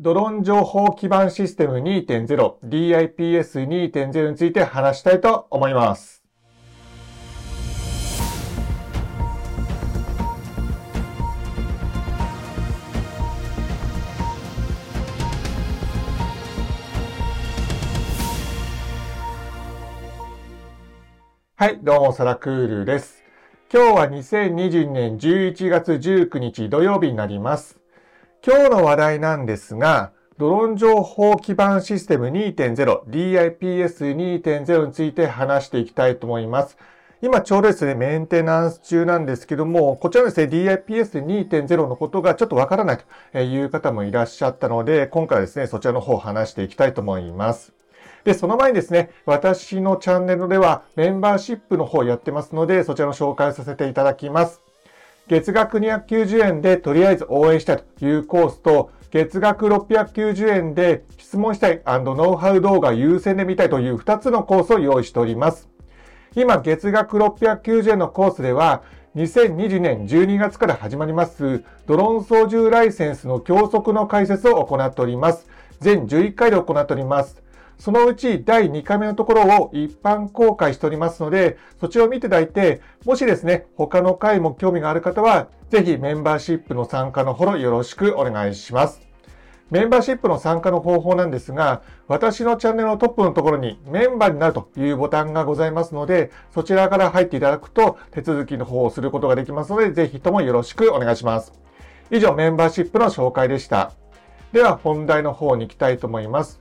ドローン情報基盤システム 2.0DIPS2.0 について話したいと思います。はい、どうも、サラクールです。今日は2022年11月19日土曜日になります。今日の話題なんですが、ドローン情報基盤システム 2.0DIPS2.0 について話していきたいと思います。今ちょうどですね、メンテナンス中なんですけども、こちらですね、DIPS2.0 のことがちょっとわからないという方もいらっしゃったので、今回はですね、そちらの方を話していきたいと思います。で、その前にですね、私のチャンネルではメンバーシップの方やってますので、そちらの紹介させていただきます。月額290円でとりあえず応援したいというコースと、月額690円で質問したいノウハウ動画優先で見たいという2つのコースを用意しております。今、月額690円のコースでは、2020年12月から始まりますドローン操縦ライセンスの教則の解説を行っております。全11回で行っております。そのうち第2回目のところを一般公開しておりますので、そちらを見ていただいて、もしですね、他の回も興味がある方は、ぜひメンバーシップの参加のほどよろしくお願いします。メンバーシップの参加の方法なんですが、私のチャンネルのトップのところにメンバーになるというボタンがございますので、そちらから入っていただくと手続きの方をすることができますので、ぜひともよろしくお願いします。以上、メンバーシップの紹介でした。では、本題の方に行きたいと思います。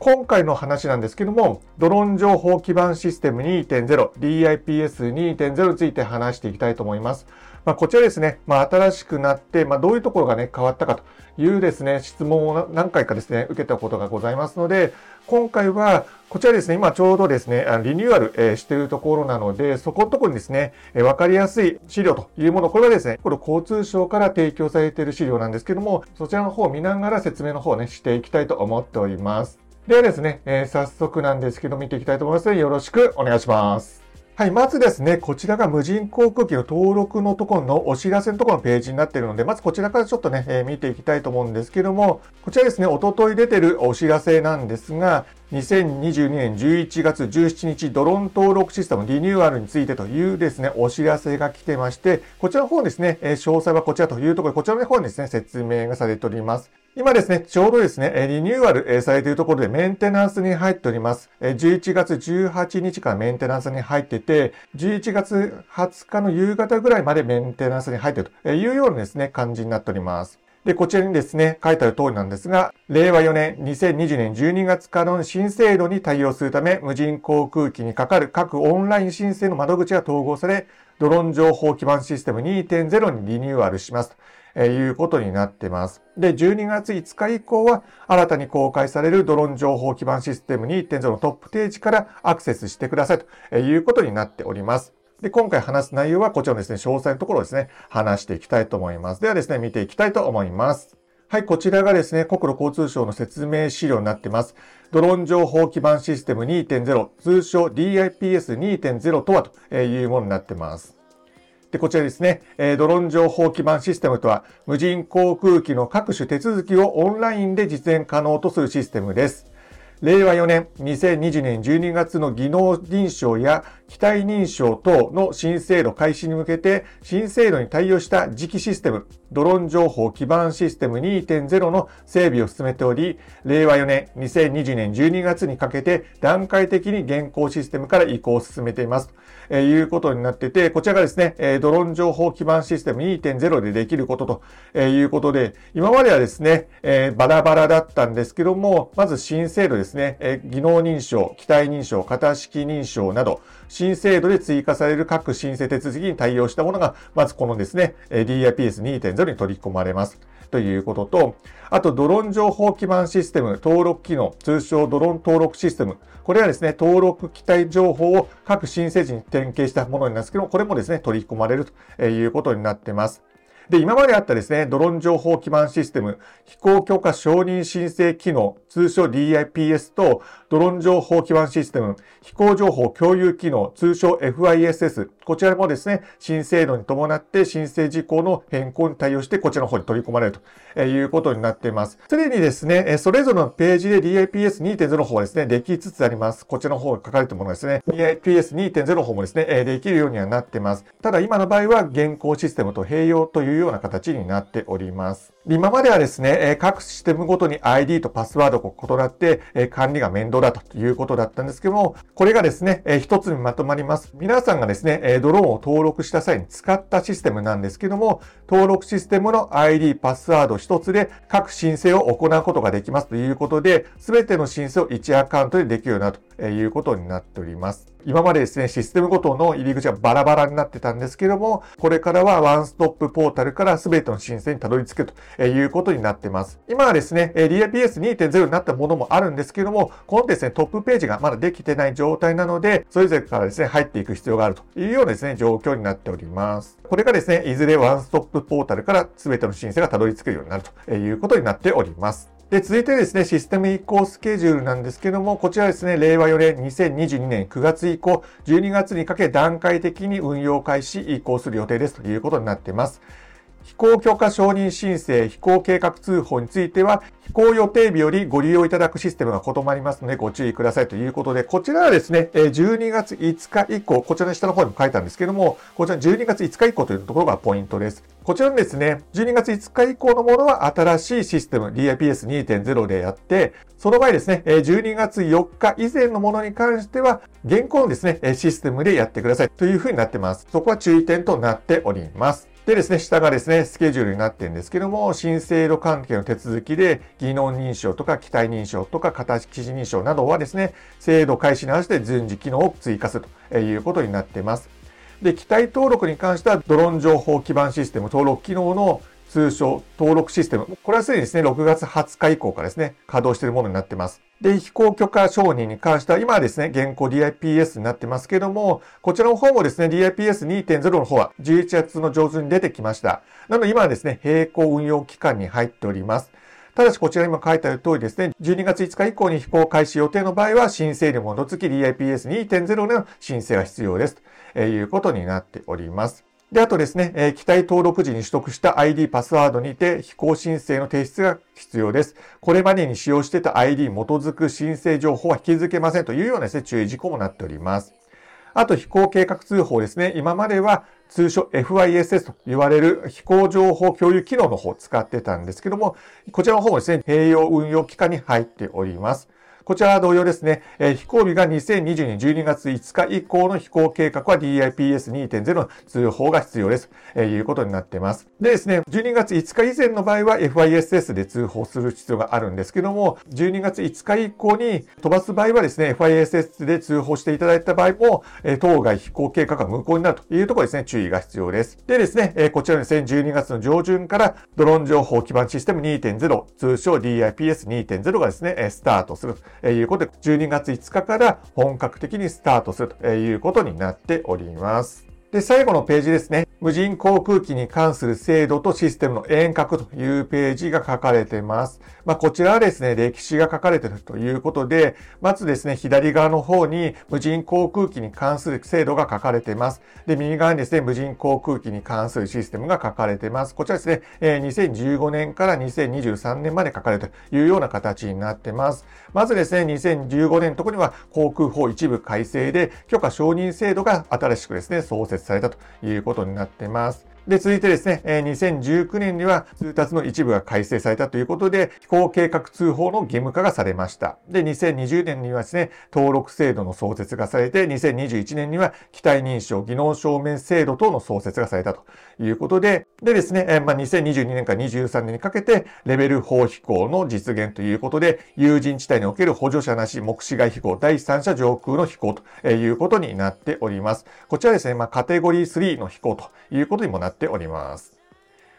今回の話なんですけども、ドローン情報基盤システム2.0、DIPS2.0 について話していきたいと思います。まあ、こちらですね、まあ、新しくなって、まあ、どういうところがね、変わったかというですね、質問を何回かですね、受けたことがございますので、今回は、こちらですね、今ちょうどですね、リニューアル、えしているところなので、そこのところにですね、えわかりやすい資料というもの、これはですね、これ交通省から提供されている資料なんですけども、そちらの方を見ながら説明の方をね、していきたいと思っております。ではですね、えー、早速なんですけど見ていきたいと思います。よろしくお願いします。はい、まずですね、こちらが無人航空機の登録のところのお知らせのところのページになっているので、まずこちらからちょっとね、えー、見ていきたいと思うんですけども、こちらですね、おととい出てるお知らせなんですが、2022年11月17日、ドローン登録システムリニューアルについてというですね、お知らせが来てまして、こちらの方ですね、え詳細はこちらというところで、こちらの方にですね、説明がされております。今ですね、ちょうどですね、リニューアルされているところでメンテナンスに入っております。11月18日からメンテナンスに入ってて、11月20日の夕方ぐらいまでメンテナンスに入っているというようなですね、感じになっております。で、こちらにですね、書いてある通りなんですが、令和4年2020年12月からの新制度に対応するため、無人航空機にかかる各オンライン申請の窓口が統合され、ドローン情報基盤システム2.0にリニューアルします。えいうことになってます。で、12月5日以降は新たに公開されるドローン情報基盤システム2.0のトップページからアクセスしてくださいということになっております。で、今回話す内容はこちらのですね、詳細のところをですね、話していきたいと思います。ではですね、見ていきたいと思います。はい、こちらがですね、国土交通省の説明資料になってます。ドローン情報基盤システム2.0、通称 DIPS2.0 とはというものになってます。で、こちらですね、えー、ドローン情報基盤システムとは、無人航空機の各種手続きをオンラインで実現可能とするシステムです。令和4年、2020年12月の技能認証や機体認証等の新制度開始に向けて、新制度に対応した磁気システム、ドローン情報基盤システム2.0の整備を進めており、令和4年、2020年12月にかけて段階的に現行システムから移行を進めています。えいうことになってて、こちらがですね、えドローン情報基盤システム2.0でできることと、えいうことで、今まではですね、えバラバラだったんですけども、まず新制度ですね、え技能認証、機体認証、型式認証など、新制度で追加される各申請手続きに対応したものが、まずこのですね、DIPS2.0 に取り込まれます。ということと、あとドローン情報基盤システム登録機能、通称ドローン登録システム。これはですね、登録機体情報を各申請時に点検したものになるんですけども、これもですね、取り込まれるということになってます。で、今まであったですね、ドローン情報基盤システム、飛行許可承認申請機能、通称 DIPS と、ドローン情報基盤システム、飛行情報共有機能、通称 FISS、こちらもですね、新制度に伴って申請事項の変更に対応して、こちらの方に取り込まれるということになっています。すでにですね、それぞれのページで DIPS2.0 の方はですね、できつつあります。こちらの方が書かれてものですね、DIPS2.0 の方もですね、できるようにはなってます。ただ今の場合は現行システムと併用というような形になっております。今まではですね、各システムごとに ID とパスワードが異なって、管理が面倒だということだったんですけども、これがですね、一つにまとまります。皆さんがですね、ドローンを登録した際に使ったシステムなんですけども、登録システムの ID、パスワード一つで各申請を行うことができますということで、すべての申請を1アカウントでできるようになるということになっております。今までですね、システムごとの入り口はバラバラになってたんですけども、これからはワンストップポータルから全ての申請にたどり着くということになってます。今はですね、d i p s 2 0になったものもあるんですけども、このですね、トップページがまだできてない状態なので、それぞれからですね、入っていく必要があるというようなですね、状況になっております。これがですね、いずれワンストップポータルから全ての申請がたどり着くようになるということになっております。で、続いてですね、システム移行スケジュールなんですけども、こちらですね、令和4年2022年9月以降、12月にかけ段階的に運用開始移行する予定ですということになっています。飛行許可承認申請、飛行計画通報については、飛行予定日よりご利用いただくシステムが異なりますので、ご注意くださいということで、こちらはですね、12月5日以降、こちらの下の方にも書いたんですけども、こちら12月5日以降というところがポイントです。こちらのですね、12月5日以降のものは新しいシステム、DIPS2.0 でやって、その場合ですね、12月4日以前のものに関しては、現行のですね、システムでやってくださいというふうになってます。そこは注意点となっております。でですね、下がですね、スケジュールになってるんですけども、新制度関係の手続きで、技能認証とか機体認証とか形記事認証などはですね、制度開始に合わせて順次機能を追加するということになっています。で、機体登録に関しては、ドローン情報基盤システム登録機能の通称登録システム。これはすでにですね、6月20日以降からですね、稼働しているものになってます。で、飛行許可承認に関しては、今はですね、現行 DIPS になってますけども、こちらの方もですね、DIPS2.0 の方は11月の上旬に出てきました。なので今はですね、並行運用期間に入っております。ただしこちらにも書いてある通りですね、12月5日以降に飛行開始予定の場合は、申請に基づき DIPS2.0 の申請が必要です。ということになっております。で、あとですね、えー、機体登録時に取得した ID パスワードにて飛行申請の提出が必要です。これまでに使用してた ID に基づく申請情報は引き付けませんというようなですね、注意事項もなっております。あと飛行計画通報ですね。今までは通称 FISS と言われる飛行情報共有機能の方を使ってたんですけども、こちらの方もですね、併用運用期間に入っております。こちらは同様ですね、えー、飛行日が2020年12月5日以降の飛行計画は DIPS2.0 通報が必要です、えー、いうことになっています。でですね、12月5日以前の場合は FISS で通報する必要があるんですけども、12月5日以降に飛ばす場合はですね、FISS で通報していただいた場合も、えー、当該飛行計画が無効になるというところですね、注意が必要です。でですね、えー、こちらですね、12月の上旬からドローン情報基盤システム2.0、通称 DIPS2.0 がですね、スタートするということで、12月5日から本格的にスタートするということになっております。で、最後のページですね。無人航空機に関する制度とシステムの遠隔というページが書かれています。まあ、こちらはですね、歴史が書かれているということで、まずですね、左側の方に無人航空機に関する制度が書かれています。で、右側にですね、無人航空機に関するシステムが書かれています。こちらですね、2015年から2023年まで書かれるというような形になっています。まずですね、2015年のところには航空法一部改正で許可承認制度が新しくですね、創設されたということになっています。ってますで、続いてですね、2019年には通達の一部が改正されたということで、飛行計画通報の義務化がされました。で、2020年にはですね、登録制度の創設がされて、2021年には機体認証、技能証明制度等の創設がされたということで、でですね、まあ、2022年から23年にかけて、レベル4飛行の実現ということで、有人地帯における補助者なし、目視外飛行、第三者上空の飛行ということになっております。こちらですね、まあ、カテゴリー3の飛行ということにもなってっております。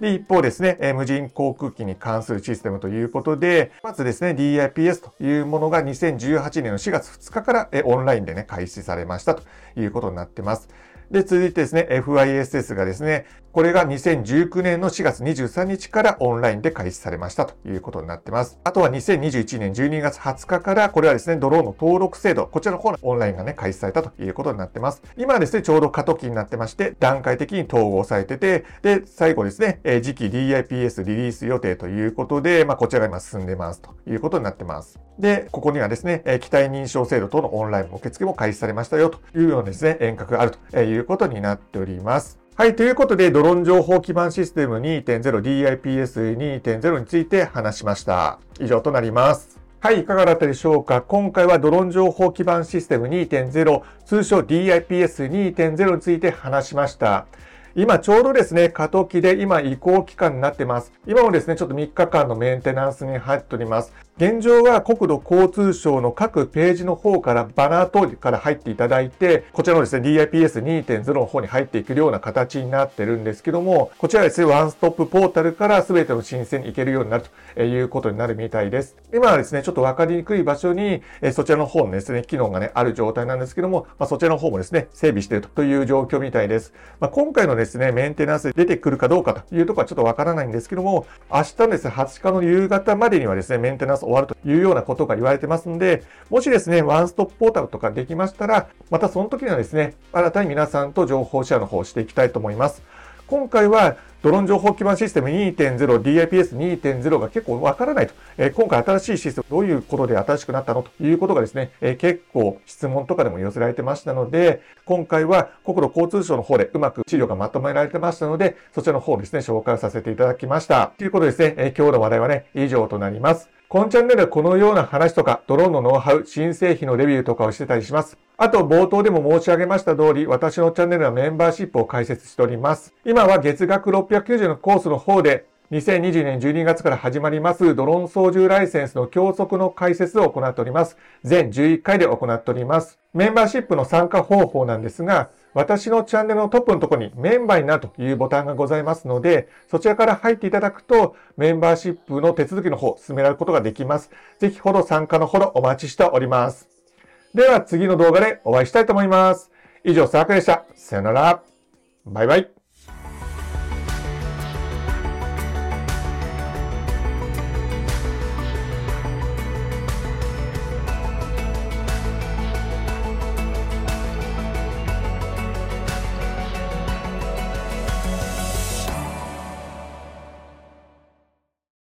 で、一方ですね、無人航空機に関するシステムということで、まずですね、DIPS というものが2018年の4月2日からオンラインでね、開始されましたということになってます。で、続いてですね、FISS がですね、これが2019年の4月23日からオンラインで開始されましたということになってます。あとは2021年12月20日から、これはですね、ドローンの登録制度、こちらの方のオンラインがね、開始されたということになってます。今はですね、ちょうど過渡期になってまして、段階的に統合されてて、で、最後ですね、え次期 DIPS リリース予定ということで、まあ、こちらが今進んでますということになってます。で、ここにはですね、え機体認証制度等のオンライン受付も開始されましたよというようなですね、遠隔があるということになっております。はい。ということで、ドローン情報基盤システム 2.0DIPS2.0 について話しました。以上となります。はい、いかがだったでしょうか今回はドローン情報基盤システム2.0、通称 DIPS2.0 について話しました。今ちょうどですね、過渡期で今移行期間になってます。今もですね、ちょっと3日間のメンテナンスに入っております。現状は国土交通省の各ページの方からバナーりから入っていただいて、こちらのですね、DIPS2.0 の方に入っていくような形になってるんですけども、こちらですね、ワンストップポータルから全ての申請に行けるようになるということになるみたいです。今はですね、ちょっとわかりにくい場所に、そちらの方のですね、機能がね、ある状態なんですけども、まあ、そちらの方もですね、整備しているという状況みたいです。まあ、今回のですね、メンテナンスで出てくるかどうかというところはちょっとわからないんですけども、明日のですね、20日の夕方までにはですね、メンテナンス終わるというようなことが言われてますんで、もしですね、ワンストップポータルとかできましたら、またその時にはですね、新たに皆さんと情報シェアの方をしていきたいと思います。今回はドローン情報基盤システム2.0、DIPS2.0 が結構わからないと、えー、今回新しいシステム、どういうことで新しくなったのということがですね、えー、結構質問とかでも寄せられてましたので、今回は国土交通省の方でうまく資料がまとめられてましたので、そちらの方をですね、紹介させていただきました。ということですね、えー、今日の話題はね、以上となります。このチャンネルはこのような話とか、ドローンのノウハウ、新製品のレビューとかをしてたりします。あと、冒頭でも申し上げました通り、私のチャンネルはメンバーシップを開設しております。今は月額690のコースの方で、2020年12月から始まりますドローン操縦ライセンスの教則の解説を行っております。全11回で行っております。メンバーシップの参加方法なんですが、私のチャンネルのトップのところにメンバーになるというボタンがございますので、そちらから入っていただくと、メンバーシップの手続きの方、進められることができます。ぜひ、ほど参加のほどお待ちしております。では、次の動画でお会いしたいと思います。以上、サークでした。さよなら。バイバイ。